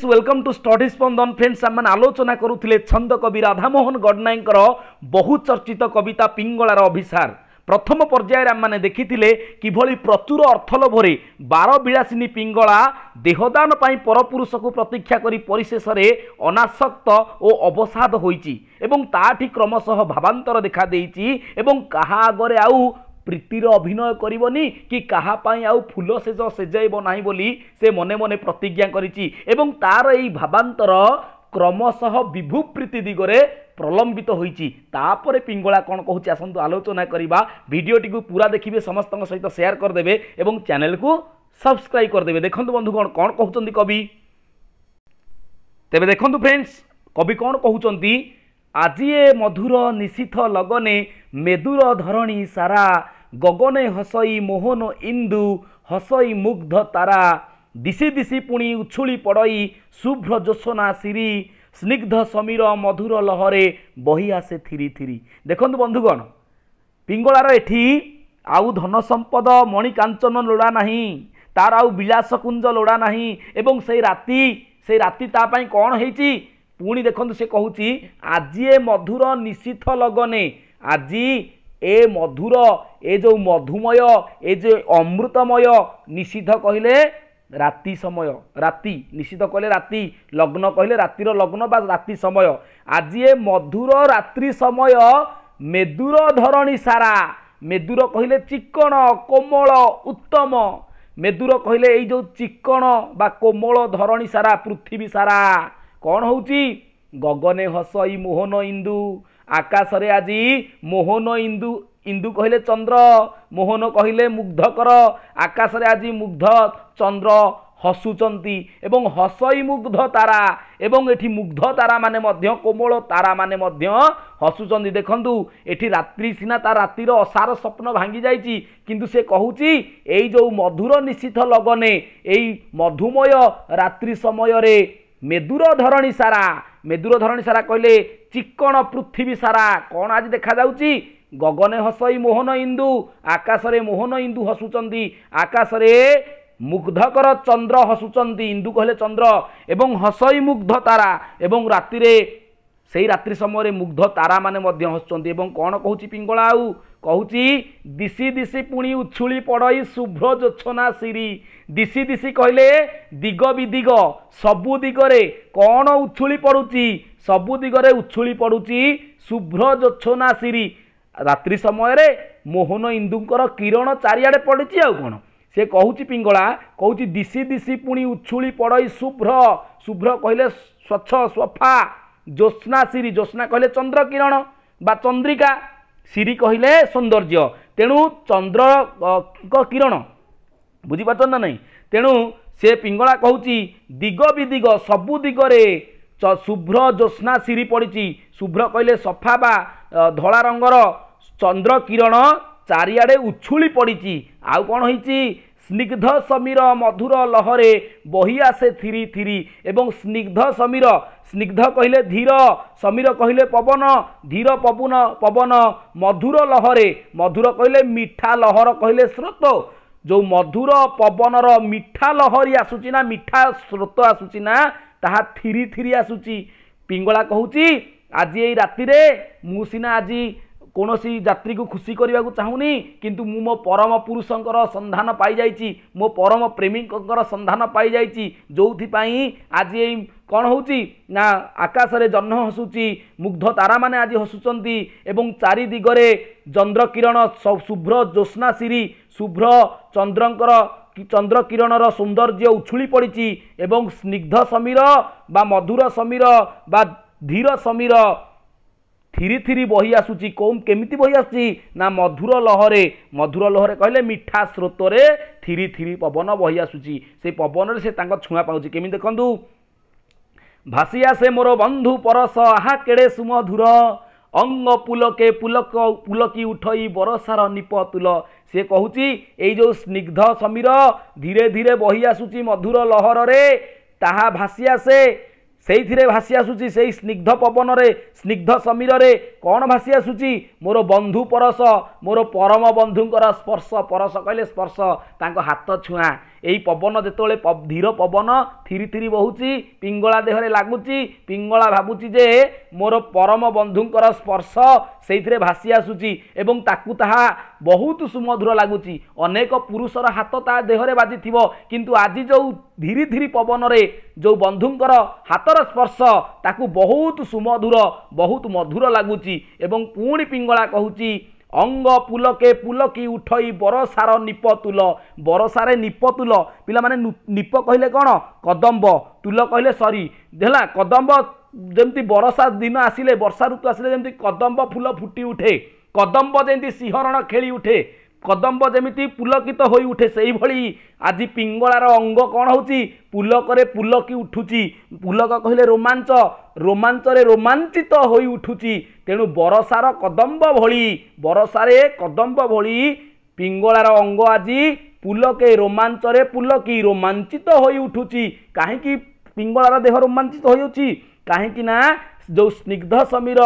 friends welcome to study Spandan friends আমি আলোচনা করুলে ছন্দ কবি রাধামোহন গডনায়কর বহু চর্চিত কবিতা পিঙ্গলার অভিসার প্রথম পর্যায়ে আমি দেখিলে কিভাবে প্রচুর অর্থলোভরে বারবিলাসিনী পিঙ্গলা দেহদান পাই পরপুরুষকে প্রতীক্ষা করে পরিশেষে অনাসক্ত ও অবসাদ হয়েছি এবং তাঠি ক্রমশঃ ভাবান্তর দেখা দিয়েছি এবং কাহা আগরে আউ প্রীতির অভিনয় করবনি কি কাহাপাই পাই আউ ফুল সেজ সেজাইব না বলি সে মনে মনে প্রতিজ্ঞা করেছি এবং তার এই ভাবান্তর ক্রমশ বিভু প্রীতি দিগরে প্রলম্বিত হয়েছি তাপরে পিঙ্গলা কোণ কুচি আসন্তু আলোচনা করা ভিডিওটি পুরা দেখবে সমস্ত সহ সেয়ার করেদেবে এবং চ্যানেলকু সবসক্রাইব করেদেবে দেখুন বন্ধুগণ কোণ কুচ কবি তেবে দেখুন ফ্রেন্ডস কবি কোণ কুচ ଆଜି ଏ ମଧୁର ନିଶିଥ ଲଗନେ ମେଦୁର ଧରଣୀ ସାରା ଗଗନେ ହସଇ ମୋହନ ଇନ୍ଦୁ ହସଇ ମୁଗ୍ଧ ତାରା ଦିଶି ଦିଶି ପୁଣି ଉଛୁଳି ପଡ଼ଇ ଶୁଭ୍ର ଜୋସ୍ନା ସିରି ସ୍ନିଗ୍ଧ ସମୀର ମଧୁର ଲହରେ ବହି ଆସେ ଥିରି ଥିରି ଦେଖନ୍ତୁ ବନ୍ଧୁଗଣ ପିଙ୍ଗଳାର ଏଠି ଆଉ ଧନ ସମ୍ପଦ ମଣିକାଞ୍ଚନ ଲୋଡ଼ା ନାହିଁ ତାର ଆଉ ବିଳାସ କୁଞ୍ଜ ଲୋଡ଼ା ନାହିଁ ଏବଂ ସେଇ ରାତି ସେଇ ରାତି ତା ପାଇଁ କ'ଣ ହେଇଛି ପୁଣି ଦେଖନ୍ତୁ ସେ କହୁଛି ଆଜି ଏ ମଧୁର ନିଶିଥ ଲଗନେ ଆଜି ଏ ମଧୁର ଏ ଯେଉଁ ମଧୁମୟ ଏ ଯେ ଅମୃତମୟ ନିଷିଦ୍ଧ କହିଲେ ରାତି ସମୟ ରାତି ନିଷିଦ୍ଧ କହିଲେ ରାତି ଲଗ୍ନ କହିଲେ ରାତିର ଲଗ୍ନ ବା ରାତି ସମୟ ଆଜି ଏ ମଧୁର ରାତ୍ରି ସମୟ ମେଦୁର ଧରଣୀ ସାରା ମେଦୁର କହିଲେ ଚିକ୍କଣ କୋମଳ ଉତ୍ତମ ମେଦୁର କହିଲେ ଏଇ ଯେଉଁ ଚିକ୍କଣ ବା କୋମଳ ଧରଣୀ ସାରା ପୃଥିବୀ ସାରା କ'ଣ ହେଉଛି ଗଗନେ ହସ ଇ ମୋହନ ଇନ୍ଦୁ ଆକାଶରେ ଆଜି ମୋହନ ଇନ୍ଦୁ ଇନ୍ଦୁ କହିଲେ ଚନ୍ଦ୍ର ମୋହନ କହିଲେ ମୁଗ୍ଧକର ଆକାଶରେ ଆଜି ମୁଗ୍ଧ ଚନ୍ଦ୍ର ହସୁଛନ୍ତି ଏବଂ ହସ ଇ ମୁଗ୍ଧ ତାରା ଏବଂ ଏଠି ମୁଗ୍ଧ ତାରାମାନେ ମଧ୍ୟ କୋମଳ ତାରାମାନେ ମଧ୍ୟ ହସୁଛନ୍ତି ଦେଖନ୍ତୁ ଏଠି ରାତ୍ରି ସିନା ତା ରାତିର ଅସାର ସ୍ୱପ୍ନ ଭାଙ୍ଗି ଯାଇଛି କିନ୍ତୁ ସେ କହୁଛି ଏଇ ଯେଉଁ ମଧୁର ନିଶ୍ଚିତ ଲଗନେ ଏଇ ମଧୁମୟ ରାତ୍ରି ସମୟରେ ମେଦୁର ଧରଣୀ ସାରା ମେଦୁର ଧରଣୀ ସାରା କହିଲେ ଚିକ୍କଣ ପୃଥିବୀ ସାରା କ'ଣ ଆଜି ଦେଖାଯାଉଛି ଗଗନେ ହସଇ ମୋହନ ଇନ୍ଦୁ ଆକାଶରେ ମୋହନ ଇନ୍ଦୁ ହସୁଛନ୍ତି ଆକାଶରେ ମୁଗ୍ଧକର ଚନ୍ଦ୍ର ହସୁଛନ୍ତି ଇନ୍ଦୁ କହିଲେ ଚନ୍ଦ୍ର ଏବଂ ହସଇ ମୁଗ୍ଧ ତାରା ଏବଂ ରାତିରେ ସେହି ରାତ୍ରି ସମୟରେ ମୁଗ୍ଧ ତାରାମାନେ ମଧ୍ୟ ହସୁଛନ୍ତି ଏବଂ କ'ଣ କହୁଛି ପିଙ୍ଗଳା ଆଉ କହୁଛି ଦିଶି ଦିଶି ପୁଣି ଉଛୁଳି ପଡ଼ଇ ଶୁଭ୍ର ଜୋଛନା ଶିରି ଦିଶି ଦିଶି କହିଲେ ଦିଗ ବିଦିଗ ସବୁ ଦିଗରେ କ'ଣ ଉଛୁଳି ପଡ଼ୁଛି ସବୁ ଦିଗରେ ଉଛୁଳି ପଡ଼ୁଛି ଶୁଭ୍ର ଜୋଛନା ଶିରି ରାତ୍ରି ସମୟରେ ମୋହନ ଇନ୍ଦୁଙ୍କର କିରଣ ଚାରିଆଡ଼େ ପଡ଼ିଛି ଆଉ କ'ଣ ସେ କହୁଛି ପିଙ୍ଗଳା କହୁଛି ଦିଶି ଦିଶି ପୁଣି ଉଛୁଳି ପଡ଼ଇ ଶୁଭ୍ର ଶୁଭ୍ର କହିଲେ ସ୍ୱଚ୍ଛ ସଫା ଜ୍ୟୋତ୍ସ୍ନା ସିରି ଜ୍ୟୋତ୍ସ୍ନା କହିଲେ ଚନ୍ଦ୍ର କିରଣ ବା ଚନ୍ଦ୍ରିକା ସିରି କହିଲେ ସୌନ୍ଦର୍ଯ୍ୟ ତେଣୁ ଚନ୍ଦ୍ରଙ୍କ କିରଣ ବୁଝିପାରୁଛନ୍ତି ନା ନାହିଁ ତେଣୁ ସେ ପିଙ୍ଗଳା କହୁଛି ଦିଗ ବି ଦିଗ ସବୁ ଦିଗରେ ଶୁଭ୍ର ଜ୍ୟୋତ୍ସ୍ନା ସିରି ପଡ଼ିଛି ଶୁଭ୍ର କହିଲେ ସଫା ବା ଧଳା ରଙ୍ଗର ଚନ୍ଦ୍ର କିରଣ ଚାରିଆଡ଼େ ଉଛୁଳି ପଡ଼ିଛି ଆଉ କ'ଣ ହେଇଛି ସ୍ନିଗ୍ଧ ସମୀର ମଧୁର ଲହରେ ବହି ଆସେ ଥିରି ଥିରି ଏବଂ ସ୍ନିଗ୍ଧ ସମୀର ସ୍ନିଗ୍ଧ କହିଲେ ଧୀର ସମୀର କହିଲେ ପବନ ଧୀର ପବନ ପବନ ମଧୁର ଲହରେ ମଧୁର କହିଲେ ମିଠା ଲହର କହିଲେ ସ୍ରୋତ ଯେଉଁ ମଧୁର ପବନର ମିଠା ଲହରି ଆସୁଛି ନା ମିଠା ସ୍ରୋତ ଆସୁଛି ନା ତାହା ଥିରି ଥିରି ଆସୁଛି ପିଙ୍ଗଳା କହୁଛି ଆଜି ଏଇ ରାତିରେ ମୁଁ ସିନା ଆଜି କୌଣସି ଯାତ୍ରୀକୁ ଖୁସି କରିବାକୁ ଚାହୁଁନି କିନ୍ତୁ ମୁଁ ମୋ ପରମ ପୁରୁଷଙ୍କର ସନ୍ଧାନ ପାଇଯାଇଛି ମୋ ପରମ ପ୍ରେମିକଙ୍କର ସନ୍ଧାନ ପାଇଯାଇଛି ଯେଉଁଥିପାଇଁ ଆଜି ଏଇ କ'ଣ ହେଉଛି ନା ଆକାଶରେ ଜହ୍ନ ହସୁଛି ମୁଗ୍ଧ ତାରାମାନେ ଆଜି ହସୁଛନ୍ତି ଏବଂ ଚାରି ଦିଗରେ ଚନ୍ଦ୍ରକିରଣ ଶୁଭ୍ର ଜ୍ୟୋତ୍ସ୍ନା ଶିରୀ ଶୁଭ୍ର ଚନ୍ଦ୍ରଙ୍କର ଚନ୍ଦ୍ରକିରଣର ସୌନ୍ଦର୍ଯ୍ୟ ଉଛୁଳି ପଡ଼ିଛି ଏବଂ ସ୍ନିଗ୍ଧ ସମୀର ବା ମଧୁର ସମୀର ବା ଧୀର ସମୀର ଥିରି ଥିରି ବହି ଆସୁଛି କେଉଁ କେମିତି ବହି ଆସୁଛି ନା ମଧୁର ଲହରେ ମଧୁର ଲହରେ କହିଲେ ମିଠା ସ୍ରୋତରେ ଥିରି ଥିରି ପବନ ବହି ଆସୁଛି ସେ ପବନରେ ସେ ତାଙ୍କ ଛୁଆଁ ପାଉଛି କେମିତି ଦେଖନ୍ତୁ ଭାସି ଆସେ ମୋର ବନ୍ଧୁ ପରସ ଆହା କେଡ଼େ ସୁମଧୁର অঙ্গ পুলকে পুলক পুলকি উঠই বরসার নিপতুল সে কুচি এই যে স্নিগ্ধ সমীর ধীরে ধীরে বহি আসুচি মধুর লহরের তাহা ভাসি আসে ସେଇଥିରେ ଭାସି ଆସୁଛି ସେଇ ସ୍ନିଗ୍ଧ ପବନରେ ସ୍ନିଗ୍ଧ ସମୀରରେ କ'ଣ ଭାସି ଆସୁଛି ମୋର ବନ୍ଧୁ ପରଶ ମୋର ପରମ ବନ୍ଧୁଙ୍କର ସ୍ପର୍ଶ ପରଶ କହିଲେ ସ୍ପର୍ଶ ତାଙ୍କ ହାତ ଛୁଆଁ ଏଇ ପବନ ଯେତେବେଳେ ଧୀର ପବନ ଥିରି ଥିରି ବହୁଛି ପିଙ୍ଗଳା ଦେହରେ ଲାଗୁଛି ପିଙ୍ଗଳା ଭାବୁଛି ଯେ ମୋର ପରମ ବନ୍ଧୁଙ୍କର ସ୍ପର୍ଶ ସେଇଥିରେ ଭାସି ଆସୁଛି ଏବଂ ତାକୁ ତାହା ବହୁତ ସୁମଧୁର ଲାଗୁଛି ଅନେକ ପୁରୁଷର ହାତ ତା ଦେହରେ ବାଜିଥିବ କିନ୍ତୁ ଆଜି ଯେଉଁ ଧୀରେ ଧୀରେ ପବନରେ ଯେଉଁ ବନ୍ଧୁଙ୍କର ହାତର ସ୍ପର୍ଶ ତାକୁ ବହୁତ ସୁମଧୁର ବହୁତ ମଧୁର ଲାଗୁଛି এবং ପୁଣି ପିଙ୍ଗଳା କହୁଛି অঙ্গ পুলকে পুলকি উঠই বরসার নিপ তুল বরসারে নিপ তুল পিলা মানে নিপ কহিলে কোণ কদম্ব তুল কহিলে সরি হেলা কদম্ব যেমতি বরসা দিন আসিলে বর্ষা ঋতু আসিলে যেমতি কদম্ব ফুল ফুটি উঠে কদম্ব যেমতি শিহরণ খেলি উঠে কদম্ব যেমিতি পুলকিত হয়ে উঠে সেইভাবে আজ পিঙ্গলার অঙ্গ কণ হচ্ছে পুলকরে পুলকি উঠুছি পুলক কহিলে রোমাঞ্চ ରୋମାଞ୍ଚରେ ରୋମାଞ୍ଚିତ ହୋଇ ଉଠୁଛି ତେଣୁ ବରଷାର କଦମ୍ବ ଭଳି ବରଷାରେ କଦମ୍ବ ଭଳି ପିଙ୍ଗଳାର ଅଙ୍ଗ ଆଜି ପୁଲକେ ରୋମାଞ୍ଚରେ ପୁଲକି ରୋମାଞ୍ଚିତ ହୋଇ ଉଠୁଛି କାହିଁକି ପିଙ୍ଗଳାର ଦେହ ରୋମାଞ୍ଚିତ ହୋଇଅଛି କାହିଁକି ନା ଯେଉଁ ସ୍ନିଗ୍ଧ ସମୀର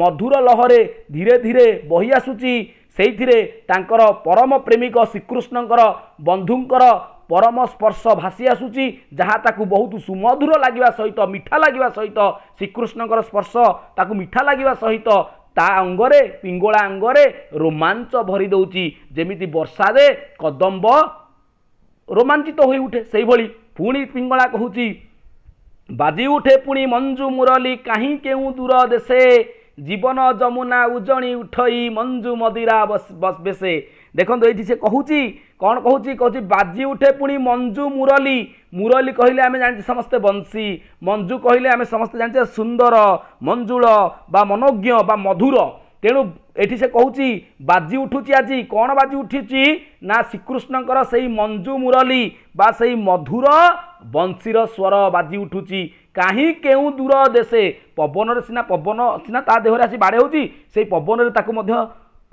ମଧୁର ଲହରେ ଧୀରେ ଧୀରେ ବହି ଆସୁଛି ସେଇଥିରେ ତାଙ୍କର ପରମ ପ୍ରେମିକ ଶ୍ରୀକୃଷ୍ଣଙ୍କର ବନ୍ଧୁଙ୍କର ପରମସ୍ପର୍ଶ ଭାସି ଆସୁଛି ଯାହା ତାକୁ ବହୁତ ସୁମଧୁର ଲାଗିବା ସହିତ ମିଠା ଲାଗିବା ସହିତ ଶ୍ରୀକୃଷ୍ଣଙ୍କର ସ୍ପର୍ଶ ତାକୁ ମିଠା ଲାଗିବା ସହିତ ତା ଅଙ୍ଗରେ ପିଙ୍ଗୁଳା ଅଙ୍ଗରେ ରୋମାଞ୍ଚ ଭରି ଦେଉଛି ଯେମିତି ବର୍ଷାରେ କଦମ୍ବ ରୋମାଞ୍ଚିତ ହୋଇ ଉଠେ ସେହିଭଳି ପୁଣି ପିଙ୍ଗଳା କହୁଛି ବାଜି ଉଠେ ପୁଣି ମଞ୍ଜୁ ମୁରଲି କାହିଁ କେଉଁ ଦୂର ଦେଶେ ଜୀବନ ଯମୁନା ଉଜଣି ଉଠଇ ମଞ୍ଜୁ ମଦିରା ବେଶେ ଦେଖନ୍ତୁ ଏଇଠି ସେ କହୁଛି କ'ଣ କହୁଛି କହୁଛି ବାଜି ଉଠେ ପୁଣି ମଞ୍ଜୁ ମୁରଲୀ ମୁରଲୀ କହିଲେ ଆମେ ଜାଣିଛେ ସମସ୍ତେ ବଂଶୀ ମଞ୍ଜୁ କହିଲେ ଆମେ ସମସ୍ତେ ଜାଣିଛେ ସୁନ୍ଦର ମଞ୍ଜୁଳ ବା ମନୋଜ୍ଞ ବା ମଧୁର ତେଣୁ ଏଠି ସେ କହୁଛି ବାଜି ଉଠୁଛି ଆଜି କ'ଣ ବାଜି ଉଠିଛି ନା ଶ୍ରୀକୃଷ୍ଣଙ୍କର ସେଇ ମଞ୍ଜୁ ମୁରଲୀ ବା ସେଇ ମଧୁର ବଂଶୀର ସ୍ୱର ବାଜି ଉଠୁଛି କାହିଁ କେଉଁ ଦୂର ଦେଶେ ପବନରେ ସିନା ପବନ ସିନା ତା ଦେହରେ ଆସି ବାଡ଼େ ହେଉଛି ସେଇ ପବନରେ ତାକୁ ମଧ୍ୟ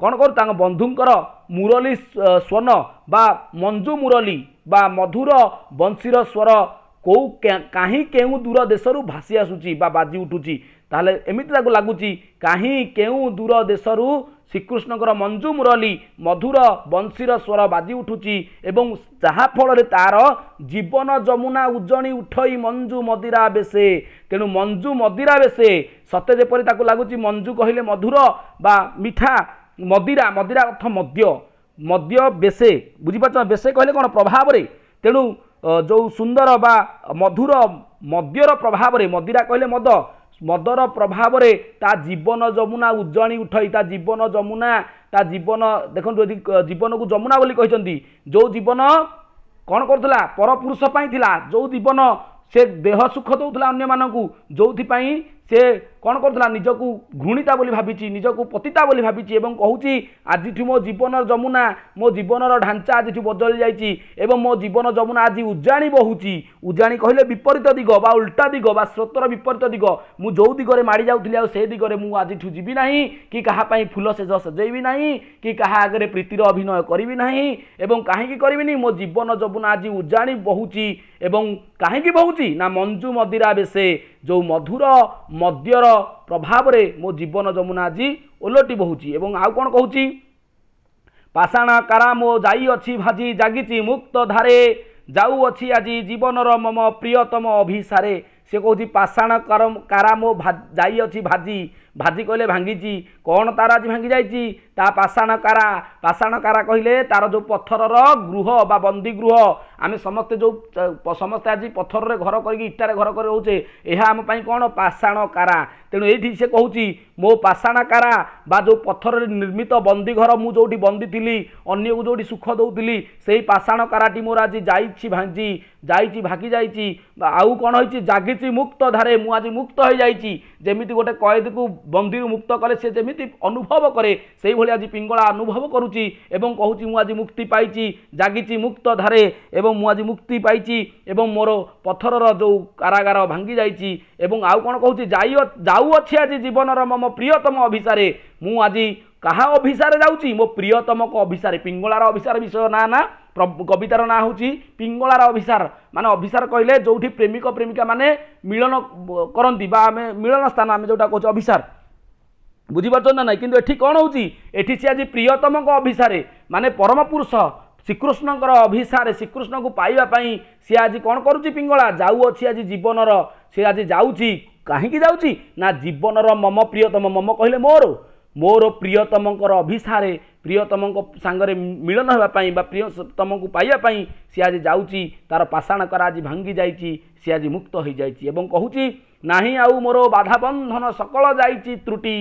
କ'ଣ କରୁ ତାଙ୍କ ବନ୍ଧୁଙ୍କର ମୁରଲୀ ସ୍ୱନ ବା ମଞ୍ଜୁ ମୁରଲୀ ବା ମଧୁର ବଂଶୀର ସ୍ୱର କେଉଁ କାହିଁ କେଉଁ ଦୂର ଦେଶରୁ ଭାସି ଆସୁଛି ବା ବାଜି ଉଠୁଛି ତାହେଲେ ଏମିତି ତାକୁ ଲାଗୁଛି କାହିଁ କେଉଁ ଦୂର ଦେଶରୁ ଶ୍ରୀକୃଷ୍ଣଙ୍କର ମଞ୍ଜୁ ମୁରଲୀ ମଧୁର ବଂଶୀର ସ୍ୱର ବାଜି ଉଠୁଛି ଏବଂ ଯାହାଫଳରେ ତା'ର ଜୀବନ ଯମୁନା ଉଜ୍ଜଳି ଉଠଇ ମଞ୍ଜୁ ମଦିରା ବେଶେ ତେଣୁ ମଞ୍ଜୁ ମଦିରା ବେଶେ ସତେ ଯେପରି ତାକୁ ଲାଗୁଛି ମଞ୍ଜୁ କହିଲେ ମଧୁର ବା ମିଠା ମଦିରା ମଦିରା ଅର୍ଥ ମଦ୍ୟ ମଦ୍ୟ ବେଶେ ବୁଝିପାରୁଛ ନା ବେଶେ କହିଲେ କ'ଣ ପ୍ରଭାବରେ ତେଣୁ ଯେଉଁ ସୁନ୍ଦର ବା ମଧୁର ମଦ୍ୟର ପ୍ରଭାବରେ ମଦିରା କହିଲେ ମଦ ମଦର ପ୍ରଭାବରେ ତା ଜୀବନ ଯମୁନା ଉଜ୍ଜଣି ଉଠଇ ତା ଜୀବନ ଯମୁନା ତା ଜୀବନ ଦେଖନ୍ତୁ ଯଦି ଜୀବନକୁ ଯମୁନା ବୋଲି କହିଛନ୍ତି ଯେଉଁ ଜୀବନ କ'ଣ କରୁଥିଲା ପରପୁରୁଷ ପାଇଁ ଥିଲା ଯେଉଁ ଜୀବନ ସେ ଦେହ ସୁଖ ଦେଉଥିଲା ଅନ୍ୟମାନଙ୍କୁ ଯେଉଁଥିପାଇଁ ସେ କ'ଣ କରୁଥିଲା ନିଜକୁ ଘୃଣିତା ବୋଲି ଭାବିଛି ନିଜକୁ ପତିତା ବୋଲି ଭାବିଛି ଏବଂ କହୁଛି ଆଜିଠୁ ମୋ ଜୀବନର ଯମୁନା ମୋ ଜୀବନର ଢାଞ୍ଚା ଆଜିଠୁ ବଦଳି ଯାଇଛି ଏବଂ ମୋ ଜୀବନ ଯମୁନା ଆଜି ଉଜାଣି ବହୁଛି ଉଜାଣି କହିଲେ ବିପରୀତ ଦିଗ ବା ଉଲ୍ଟା ଦିଗ ବା ସ୍ରୋତର ବିପରୀତ ଦିଗ ମୁଁ ଯେଉଁ ଦିଗରେ ମାଡ଼ି ଯାଉଥିଲି ଆଉ ସେ ଦିଗରେ ମୁଁ ଆଜିଠୁ ଯିବି ନାହିଁ କି କାହା ପାଇଁ ଫୁଲ ସେଜ ସଜେଇବି ନାହିଁ କି କାହା ଆଗରେ ପ୍ରୀତିର ଅଭିନୟ କରିବି ନାହିଁ ଏବଂ କାହିଁକି କରିବିନି ମୋ ଜୀବନ ଯମୁନା ଆଜି ଉଜାଣି ବହୁଛି ଏବଂ କାହିଁକି ବହୁଛି ନା ମଞ୍ଜୁ ମଦିରା ବେଶେ ଯେଉଁ ମଧୁର ମଦ୍ୟର ପ୍ରଭାବରେ ମୋ ଜୀବନ ଯମୁନା ଆଜି ଓଲଟି ବହୁଛି ଏବଂ ଆଉ କ'ଣ କହୁଛି ପାଷାଣ କାରା ମୋ ଯାଇଅଛି ଭାଜି ଜାଗିଛି ମୁକ୍ତ ଧାରେ ଯାଉଅଛି ଆଜି ଜୀବନର ମମ ପ୍ରିୟତମ ଅଭିସାରେ ସେ କହୁଛି ପାଷାଣ କାରା ମୋ ଯାଇଅଛି ଭାଜି ଭାଜି କହିଲେ ଭାଙ୍ଗିଛି କ'ଣ ତାର ଆଜି ଭାଙ୍ଗି ଯାଇଛି ତା ପାଷାଣ କାରା ପାଷାଣ କାରା କହିଲେ ତାର ଯେଉଁ ପଥରର ଗୃହ ବା ବନ୍ଦୀ ଗୃହ ଆମେ ସମସ୍ତେ ଯେଉଁ ସମସ୍ତେ ଆଜି ପଥରରେ ଘର କରିକି ଇଟାରେ ଘର କରି ରହୁଛେ ଏହା ଆମ ପାଇଁ କ'ଣ ପାଷାଣ କାରା ତେଣୁ ଏଇଠି ସେ କହୁଛି ମୋ ପାଷାଣ କାରା ବା ଯେଉଁ ପଥରରେ ନିର୍ମିତ ବନ୍ଦୀ ଘର ମୁଁ ଯେଉଁଠି ବନ୍ଦୀ ଥିଲି ଅନ୍ୟକୁ ଯେଉଁଠି ସୁଖ ଦେଉଥିଲି ସେଇ ପାଷାଣ କାରାଟି ମୋର ଆଜି ଯାଇଛି ଭାଙ୍ଗି ଯାଇଛି ଭାଗି ଯାଇଛି ଆଉ କ'ଣ ହେଇଛି ଜାଗିଛି ମୁକ୍ତ ଧାରେ ମୁଁ ଆଜି ମୁକ୍ତ ହୋଇଯାଇଛି ଯେମିତି ଗୋଟେ କଏଦୀକୁ ବନ୍ଦୀରୁ ମୁକ୍ତ କଲେ ସେ ଯେମିତି ଅନୁଭବ କରେ ସେଇଭଳି ଆଜି ପିଙ୍ଗଳା ଅନୁଭବ କରୁଛି ଏବଂ କହୁଛି ମୁଁ ଆଜି ମୁକ୍ତି ପାଇଛି ଜାଗିଛି ମୁକ୍ତ ଧାରେ ଏବଂ ମୁଁ ଆଜି ମୁକ୍ତି ପାଇଛି ଏବଂ ମୋର ପଥରର ଯେଉଁ କାରାଗାର ଭାଙ୍ଗି ଯାଇଛି ଏବଂ ଆଉ କ'ଣ କହୁଛି ଯାଇ ଯାଉଅଛି ଆଜି ଜୀବନର ମୋ ପ୍ରିୟତମ ଅଭିସାରେ ମୁଁ ଆଜି କାହା ଅଭିସାରେ ଯାଉଛି ମୋ ପ୍ରିୟତମଙ୍କ ଅଭିସାରେ ପିଙ୍ଗଳାର ଅଭିସାର ବିଷୟ ନା ନା କବିତାର ନାଁ ହେଉଛି ପିଙ୍ଗଳାର ଅଭିସାର ମାନେ ଅଭିସାର କହିଲେ ଯେଉଁଠି ପ୍ରେମିକ ପ୍ରେମିକାମାନେ ମିଳନ କରନ୍ତି ବା ଆମେ ମିଳନ ସ୍ଥାନ ଆମେ ଯେଉଁଟା କହୁଛେ ଅଭିସାର ବୁଝିପାରୁଛନ୍ତି ନା ନାହିଁ କିନ୍ତୁ ଏଠି କ'ଣ ହେଉଛି ଏଠି ସେ ଆଜି ପ୍ରିୟତମଙ୍କ ଅଭିସାରେ ମାନେ ପରମ ପୁରୁଷ ଶ୍ରୀକୃଷ୍ଣଙ୍କର ଅଭିସାରେ ଶ୍ରୀକୃଷ୍ଣଙ୍କୁ ପାଇବା ପାଇଁ ସିଏ ଆଜି କ'ଣ କରୁଛି ପିଙ୍ଗଳା ଯାଉଅଛି ଆଜି ଜୀବନର ସିଏ ଆଜି ଯାଉଛି କାହିଁକି ଯାଉଛି ନା ଜୀବନର ମମ ପ୍ରିୟତମ ମମ କହିଲେ ମୋର ମୋର ପ୍ରିୟତମଙ୍କର ଅଭିସାରେ ପ୍ରିୟତମଙ୍କ ସାଙ୍ଗରେ ମିଳନ ହେବା ପାଇଁ ବା ପ୍ରିୟତମଙ୍କୁ ପାଇବା ପାଇଁ ସିଏ ଆଜି ଯାଉଛି ତା'ର ପାଷାଣ କରା ଆଜି ଭାଙ୍ଗି ଯାଇଛି ସିଏ ଆଜି ମୁକ୍ତ ହୋଇଯାଇଛି ଏବଂ କହୁଛି ନାହିଁ ଆଉ ମୋର ବାଧାବନ୍ଧନ ସକଳ ଯାଇଛି ତ୍ରୁଟି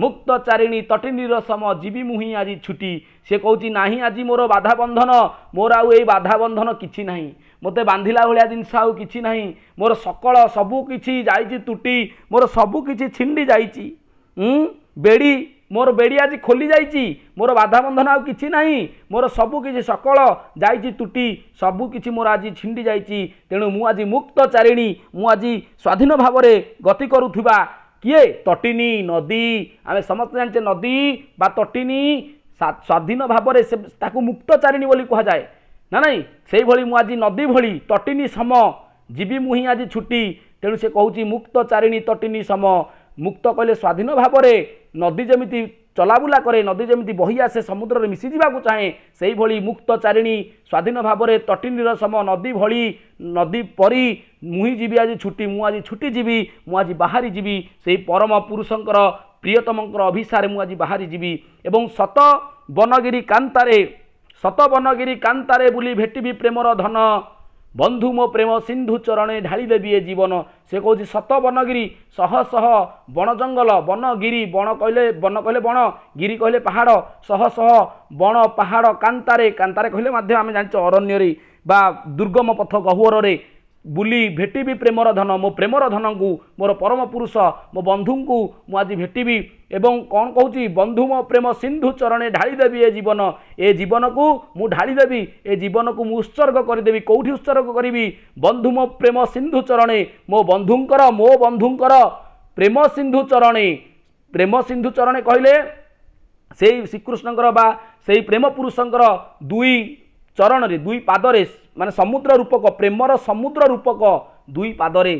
মুক্ত ଚାରିଣୀ ତଟିନୀର ସମ ଯିବି ମୁହିଁ ଆଜି ଛୁଟି ସେ କହୁଛି ନାହିଁ ଆଜି ମୋର ବାଧାବନ୍ଧନ ମୋର ଆଉ ଏଇ ବାଧାବନ୍ଧନ କିଛି ନାହିଁ ମୋତେ ବାନ୍ଧିଲା ଭଳିଆ ଜିନିଷ ଆଉ କିଛି ନାହିଁ ମୋର ସକଳ ସବୁ କିଛି ଯାଇଛି ତୁଟି ମୋର ସବୁ କିଛି ଛିଣ୍ଡି ଯାଇଛି ବେଡ଼ି ମୋର ବେଡ଼ି ଆଜି ଖୋଲି ଯାଇଛି ମୋର ବାଧାବନ୍ଧନ ଆଉ କିଛି ନାହିଁ ମୋର ସବୁ କିଛି ସକଳ ଯାଇଛି ତୁଟି ସବୁ କିଛି ମୋର ଆଜି ଛିଣ୍ଡି ଯାଇଛି ତେଣୁ ମୁଁ ଆଜି ମୁକ୍ତ ଚାରିଣୀ ମୁଁ ଆଜି ସ୍ୱାଧୀନ ଭାବରେ ଗତି କରୁଥିବା କିଏ ତଟିନୀ ନଦୀ ଆମେ ସମସ୍ତେ ଜାଣିଛେ ନଦୀ ବା ତଟିନୀ ସ୍ୱାଧୀନ ଭାବରେ ସେ ତାକୁ ମୁକ୍ତଚାରିଣୀ ବୋଲି କୁହାଯାଏ ନା ନାହିଁ ସେଇଭଳି ମୁଁ ଆଜି ନଦୀ ଭଳି ତଟିନୀ ସମ ଯିବି ମୁଁ ହିଁ ଆଜି ଛୁଟି ତେଣୁ ସେ କହୁଛି ମୁକ୍ତଚାରିଣୀ ତଟିନୀ ସମ ମୁକ୍ତ କହିଲେ ସ୍ୱାଧୀନ ଭାବରେ ନଦୀ ଯେମିତି ଚଲାବୁଲା କରେ ନଦୀ ଯେମିତି ବହି ଆସେ ସମୁଦ୍ରରେ ମିଶିଯିବାକୁ ଚାହେଁ ସେହିଭଳି ମୁକ୍ତ ଚାରିଣୀ ସ୍ୱାଧୀନ ଭାବରେ ତଟିନୀର ସମ ନଦୀ ଭଳି ନଦୀ ପରି ମୁହିଁ ଯିବି ଆଜି ଛୁଟି ମୁଁ ଆଜି ଛୁଟି ଯିବି ମୁଁ ଆଜି ବାହାରି ଯିବି ସେହି ପରମ ପୁରୁଷଙ୍କର ପ୍ରିୟତମଙ୍କର ଅଭିସାରେ ମୁଁ ଆଜି ବାହାରି ଯିବି ଏବଂ ସତ ବନଗିରି କାନ୍ତାରେ ସତ ବନଗିରି କାନ୍ତାରେ ବୁଲି ଭେଟିବି ପ୍ରେମର ଧନ ବନ୍ଧୁ ମୋ ପ୍ରେମ ସିନ୍ଧୁ ଚରଣେ ଢାଳିଦେବି ଏ ଜୀବନ ସେ କହୁଛି ସତ ବନଗିରି ଶହ ଶହ ବଣ ଜଙ୍ଗଲ ବନ ଗିରି ବଣ କହିଲେ ବନ କହିଲେ ବଣ ଗିରି କହିଲେ ପାହାଡ଼ ଶହ ଶହ ବଣ ପାହାଡ଼ କାନ୍ତାରେ କାନ୍ତାରେ କହିଲେ ମଧ୍ୟ ଆମେ ଜାଣିଛୁ ଅରଣ୍ୟରେ ବା ଦୁର୍ଗମ ପଥ ଗହ୍ୱରରେ ବୁଲି ଭେଟିବି ପ୍ରେମର ଧନ ମୋ ପ୍ରେମର ଧନଙ୍କୁ ମୋର ପରମ ପୁରୁଷ ମୋ ବନ୍ଧୁଙ୍କୁ ମୁଁ ଆଜି ଭେଟିବି ଏବଂ କ'ଣ କହୁଛି ବନ୍ଧୁ ମୋ ପ୍ରେମ ସିନ୍ଧୁ ଚରଣେ ଢାଳିଦେବି ଏ ଜୀବନ ଏ ଜୀବନକୁ ମୁଁ ଢାଳିଦେବି ଏ ଜୀବନକୁ ମୁଁ ଉତ୍ସର୍ଗ କରିଦେବି କେଉଁଠି ଉତ୍ସର୍ଗ କରିବି ବନ୍ଧୁ ମୋ ପ୍ରେମ ସିନ୍ଧୁ ଚରଣେ ମୋ ବନ୍ଧୁଙ୍କର ମୋ ବନ୍ଧୁଙ୍କର ପ୍ରେମ ସିନ୍ଧୁ ଚରଣେ ପ୍ରେମ ସିନ୍ଧୁ ଚରଣେ କହିଲେ ସେଇ ଶ୍ରୀକୃଷ୍ଣଙ୍କର ବା ସେଇ ପ୍ରେମ ପୁରୁଷଙ୍କର ଦୁଇ ଚରଣରେ ଦୁଇ ପାଦରେ ମାନେ ସମୁଦ୍ର ରୂପକ ପ୍ରେମର ସମୁଦ୍ର ରୂପକ ଦୁଇ ପାଦରେ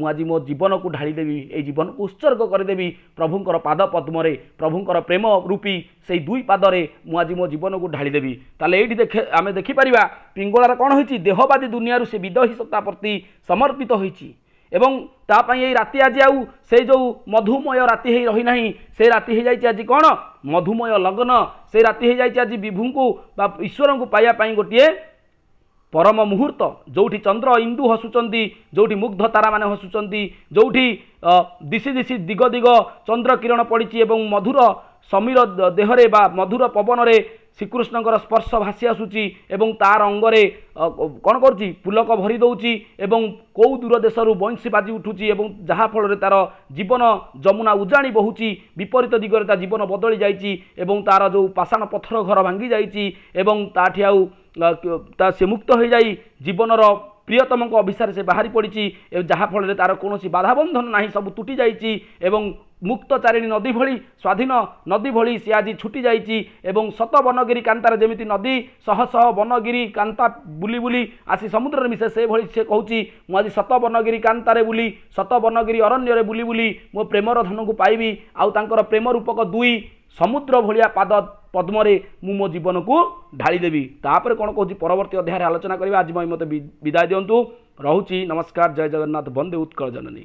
ମୁଁ ଆଜି ମୋ ଜୀବନକୁ ଢାଳିଦେବି ଏଇ ଜୀବନକୁ ଉତ୍ସର୍ଗ କରିଦେବି ପ୍ରଭୁଙ୍କର ପାଦ ପଦ୍ମରେ ପ୍ରଭୁଙ୍କର ପ୍ରେମ ରୂପୀ ସେଇ ଦୁଇ ପାଦରେ ମୁଁ ଆଜି ମୋ ଜୀବନକୁ ଢାଳିଦେବି ତାହେଲେ ଏଇଠି ଦେଖେ ଆମେ ଦେଖିପାରିବା ପିଙ୍ଗଳାର କ'ଣ ହୋଇଛି ଦେହବାଦୀ ଦୁନିଆରୁ ସେ ବିଦୋହୀ ସତ୍ତା ପ୍ରତି ସମର୍ପିତ ହୋଇଛି ଏବଂ ତା ପାଇଁ ଏଇ ରାତି ଆଜି ଆଉ ସେଇ ଯେଉଁ ମଧୁମୟ ରାତି ହେଇ ରହିନାହିଁ ସେ ରାତି ହେଇଯାଇଛି ଆଜି କ'ଣ ମଧୁମୟ ଲଗ୍ନ ସେ ରାତି ହେଇଯାଇଛି ଆଜି ବିଭୁଙ୍କୁ ବା ଈଶ୍ୱରଙ୍କୁ ପାଇବା ପାଇଁ ଗୋଟିଏ ପରମ ମୁହୂର୍ତ୍ତ ଯେଉଁଠି ଚନ୍ଦ୍ର ଇନ୍ଦୁ ହସୁଛନ୍ତି ଯେଉଁଠି ମୁଗ୍ଧ ତାରାମାନେ ହସୁଛନ୍ତି ଯେଉଁଠି ଦିଶି ଦିଶି ଦିଗ ଦିଗ ଚନ୍ଦ୍ର କିରଣ ପଡ଼ିଛି ଏବଂ ମଧୁର ସମୀର ଦେହରେ ବା ମଧୁର ପବନରେ ଶ୍ରୀକୃଷ୍ଣଙ୍କର ସ୍ପର୍ଶ ଭାସି ଆସୁଛି ଏବଂ ତା'ର ଅଙ୍ଗରେ କ'ଣ କରୁଛି ପୁଲକ ଭରି ଦେଉଛି ଏବଂ କେଉଁ ଦୂର ଦେଶରୁ ବଇଁଶୀ ବାଜି ଉଠୁଛି ଏବଂ ଯାହାଫଳରେ ତା'ର ଜୀବନ ଯମୁନା ଉଜାଣି ବହୁଛି ବିପରୀତ ଦିଗରେ ତା ଜୀବନ ବଦଳି ଯାଇଛି ଏବଂ ତା'ର ଯେଉଁ ପାଷାଣ ପଥର ଘର ଭାଙ୍ଗି ଯାଇଛି ଏବଂ ତା'ଠି ଆଉ ତା ସେ ମୁକ୍ତ ହୋଇଯାଇ ଜୀବନର ପ୍ରିୟତମଙ୍କ ଅଭିସାରେ ସେ ବାହାରି ପଡ଼ିଛି ଯାହାଫଳରେ ତା'ର କୌଣସି ବାଧାବନ୍ଧନ ନାହିଁ ସବୁ ତୁଟି ଯାଇଛି ଏବଂ ମୁକ୍ତ ଚାରିଣୀ ନଦୀ ଭଳି ସ୍ୱାଧୀନ ନଦୀ ଭଳି ସେ ଆଜି ଛୁଟି ଯାଇଛି ଏବଂ ସତ ବନଗିରି କାନ୍ତାରେ ଯେମିତି ନଦୀ ଶହ ଶହ ବନଗିରି କାନ୍ତା ବୁଲି ବୁଲି ଆସି ସମୁଦ୍ରରେ ମିଶେ ସେଭଳି ସେ କହୁଛି ମୁଁ ଆଜି ସତ ବନଗିରି କାନ୍ତାରେ ବୁଲି ସତ ବନଗିରି ଅରଣ୍ୟରେ ବୁଲି ବୁଲି ମୋ ପ୍ରେମର ଧନକୁ ପାଇବି ଆଉ ତାଙ୍କର ପ୍ରେମ ରୂପକ ଦୁଇ ସମୁଦ୍ର ଭଳିଆ ପାଦ ପଦ୍ମରେ ମୁଁ ମୋ ଜୀବନକୁ ଢାଳିଦେବି ତାପରେ କ'ଣ କହୁଛି ପରବର୍ତ୍ତୀ ଅଧ୍ୟାୟରେ ଆଲୋଚନା କରିବା ଆଜି ମୋତେ ବିଦାୟ ଦିଅନ୍ତୁ ରହୁଛି ନମସ୍କାର ଜୟ ଜଗନ୍ନାଥ ବନ୍ଦେ ଉତ୍କଳ ଜନନୀ